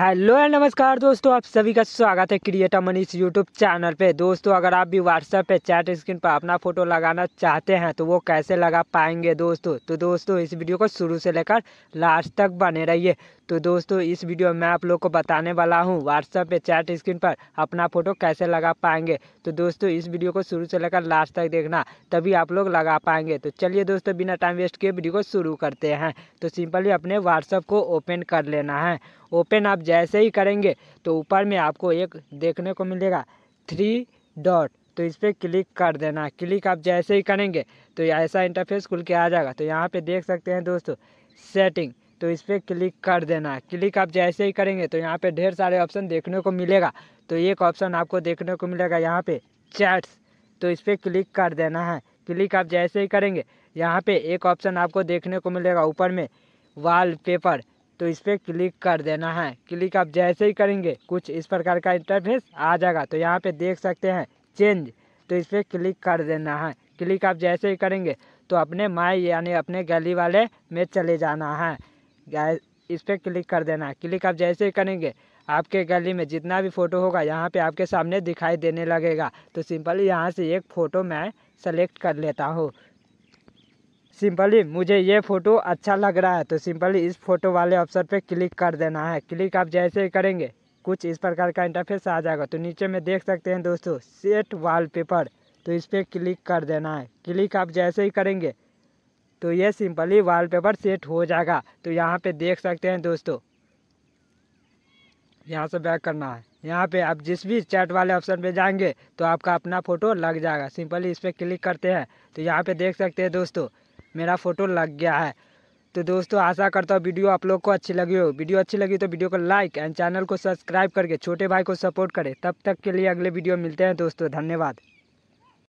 hello and नमस्कार दोस्तों आप सभी का स्वागत है क्रिएटर मनीष यूट्यूब चैनल पे दोस्तों अगर आप भी व्हाट्सएप पे चैट स्क्रीन पर अपना फोटो लगाना चाहते हैं तो वो कैसे लगा पाएंगे दोस्तों तो दोस्तों इस वीडियो को शुरू से लेकर लास्ट तक बने रहिए तो दोस्तों इस वीडियो में मैं आप लोग को बताने वाला हूँ व्हाट्सएप पे चैट स्क्रीन पर अपना फ़ोटो कैसे लगा पाएंगे तो दोस्तों इस वीडियो को शुरू से लेकर लास्ट तक देखना तभी आप लोग लगा पाएंगे तो चलिए दोस्तों बिना टाइम वेस्ट किए वीडियो को शुरू करते हैं तो सिंपली अपने व्हाट्सअप को ओपन कर लेना है ओपन आप जैसे ही करेंगे तो ऊपर में आपको एक देखने को मिलेगा थ्री डॉट तो इस पर क्लिक कर देना क्लिक आप जैसे ही करेंगे तो ऐसा इंटरफेस खुल के आ जाएगा तो यहाँ पे देख सकते हैं दोस्तों सेटिंग तो इस पर क्लिक कर देना है क्लिक आप जैसे ही करेंगे तो यहाँ पे ढेर सारे ऑप्शन देखने को मिलेगा तो एक ऑप्शन आपको देखने को मिलेगा यहाँ पे चैट्स तो इस पर क्लिक कर देना है क्लिक आप जैसे ही करेंगे यहाँ पे एक ऑप्शन आपको देखने को मिलेगा ऊपर में वाल पेपर तो इस पर क्लिक कर देना है क्लिक आप जैसे ही करेंगे कुछ इस प्रकार का इंटरफेस आ जाएगा तो यहाँ पर देख सकते हैं चेंज तो इस पर क्लिक कर देना है क्लिक आप जैसे ही करेंगे तो अपने माई यानी अपने गली वाले में चले जाना है गाय इस पर क्लिक कर देना क्लिक आप जैसे ही करेंगे आपके गली में जितना भी फ़ोटो होगा यहाँ पे आपके सामने दिखाई देने लगेगा तो सिंपली यहाँ से एक फ़ोटो मैं सेलेक्ट कर लेता हूँ सिंपली मुझे ये फ़ोटो अच्छा लग रहा है तो सिंपली इस फोटो वाले ऑप्शन पे क्लिक कर देना है क्लिक आप जैसे ही करेंगे कुछ इस प्रकार का इंटरफेस आ जाएगा तो नीचे में देख सकते हैं दोस्तों सेट वॉलपेपर तो इस पर क्लिक कर देना है क्लिक आप जैसे ही करेंगे तो ये सिंपली वॉलपेपर सेट हो जाएगा तो यहाँ पे देख सकते हैं दोस्तों यहाँ से बैक करना है यहाँ पे आप जिस भी चैट वाले ऑप्शन पे जाएंगे तो आपका अपना फ़ोटो लग जाएगा सिंपली इस पर क्लिक करते हैं तो यहाँ पे देख सकते हैं दोस्तों मेरा फ़ोटो लग गया है तो दोस्तों आशा करता हूँ वीडियो आप लोग को अच्छी लगी हो वीडियो अच्छी लगी तो वीडियो को लाइक एंड चैनल को सब्सक्राइब करके छोटे भाई को सपोर्ट करें तब तक के लिए अगले वीडियो मिलते हैं दोस्तों धन्यवाद